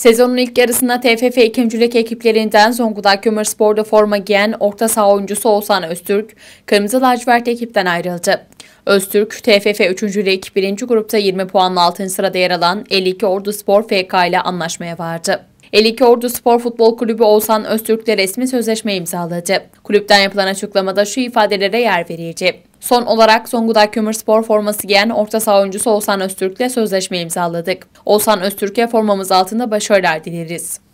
Sezonun ilk yarısında TFF 2. Lig ekiplerinden Zonguldak Kömürspor'da forma giyen orta saha oyuncusu Oğuzhan Öztürk, Kırmızı Lacivert ekipten ayrıldı. Öztürk, TFF 3. Lig 1. grupta 20 puanla 6. sırada yer alan 52 Ordu Spor FK ile anlaşmaya vardı. 52 Ordu Spor Futbol Kulübü Oğuzhan ile resmi sözleşme imzaladı. Kulüpten yapılan açıklamada şu ifadelere yer verildi. Son olarak Kömür Spor forması giyen orta saha oyuncusu Oğuzhan Öztürk'le sözleşme imzaladık. Oğuzhan Öztürk'e formamız altında başarılar dileriz.